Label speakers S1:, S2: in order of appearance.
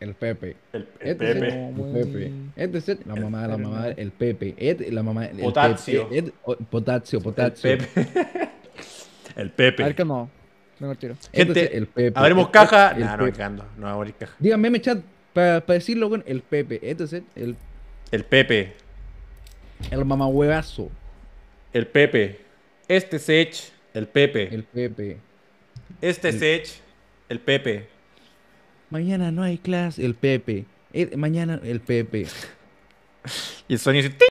S1: El Pepe. Este
S2: el, Pepe. el, Pepe. Este es el, la mamá de la mamá, el Pepe. Este, la mamá, potasio. potasio, potasio. El Pepe. el Pepe. A ver que no.
S3: Me tiro. Gente, el Pepe. abrimos caja. No, no, Pepe. no, no abrir caja. Díganme, me chat, para pa decirlo con el Pepe. Este es el. El Pepe. El mamahuevazo.
S4: El Pepe. Este Sech, el Pepe. El Pepe. Este Sech, el Pepe.
S5: Mañana no hay clase. El Pepe. Eh, mañana el Pepe. y el sueño dice: